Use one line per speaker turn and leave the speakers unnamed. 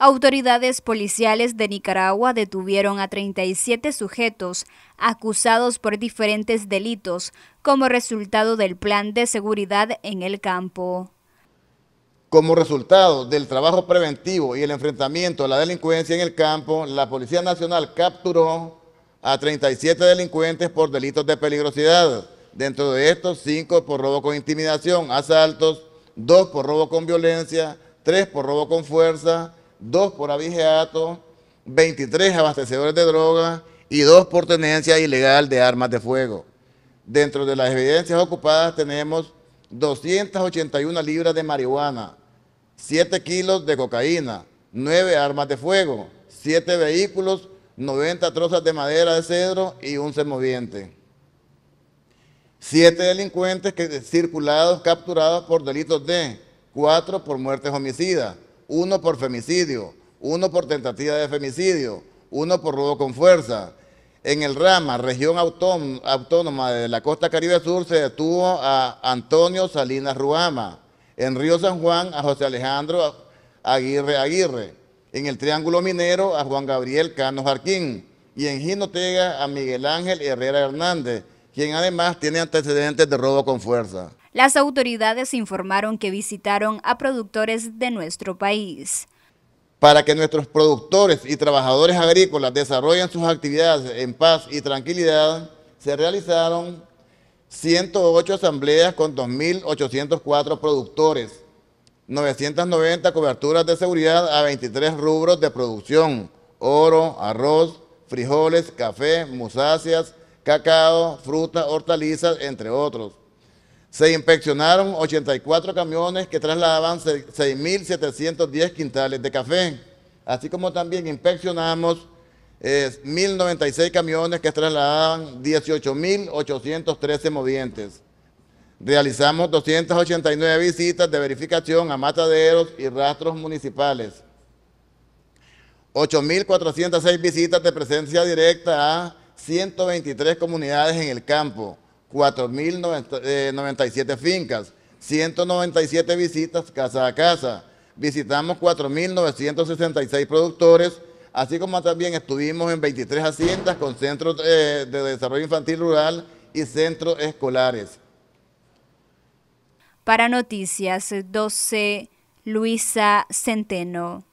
Autoridades policiales de Nicaragua detuvieron a 37 sujetos acusados por diferentes delitos como resultado del plan de seguridad en el campo.
Como resultado del trabajo preventivo y el enfrentamiento a la delincuencia en el campo, la Policía Nacional capturó a 37 delincuentes por delitos de peligrosidad. Dentro de estos, 5 por robo con intimidación, asaltos, 2 por robo con violencia, 3 por robo con fuerza, dos por abigeato, 23 abastecedores de droga y dos por tenencia ilegal de armas de fuego. Dentro de las evidencias ocupadas tenemos 281 libras de marihuana, 7 kilos de cocaína, 9 armas de fuego, 7 vehículos, 90 trozas de madera de cedro y un semoviente. 7 delincuentes circulados, capturados por delitos de 4 por muertes homicidas, uno por femicidio, uno por tentativa de femicidio, uno por robo con fuerza. En el Rama, región autónoma de la costa Caribe Sur, se detuvo a Antonio Salinas Ruama. En Río San Juan, a José Alejandro Aguirre Aguirre. En el Triángulo Minero, a Juan Gabriel Cano Jarquín. Y en Ginotega, a Miguel Ángel Herrera Hernández, quien además tiene antecedentes de robo con fuerza.
Las autoridades informaron que visitaron a productores de nuestro país.
Para que nuestros productores y trabajadores agrícolas desarrollen sus actividades en paz y tranquilidad, se realizaron 108 asambleas con 2.804 productores, 990 coberturas de seguridad a 23 rubros de producción, oro, arroz, frijoles, café, musáceas, cacao, fruta, hortalizas, entre otros. Se inspeccionaron 84 camiones que trasladaban 6.710 quintales de café, así como también inspeccionamos 1.096 eh, camiones que trasladaban 18.813 movientes. Realizamos 289 visitas de verificación a mataderos y rastros municipales. 8.406 visitas de presencia directa a 123 comunidades en el campo. 4.097 eh, fincas, 197 visitas casa a casa. Visitamos 4.966 productores, así como también estuvimos en 23 haciendas con centros eh, de desarrollo infantil rural y centros escolares.
Para Noticias 12, Luisa Centeno.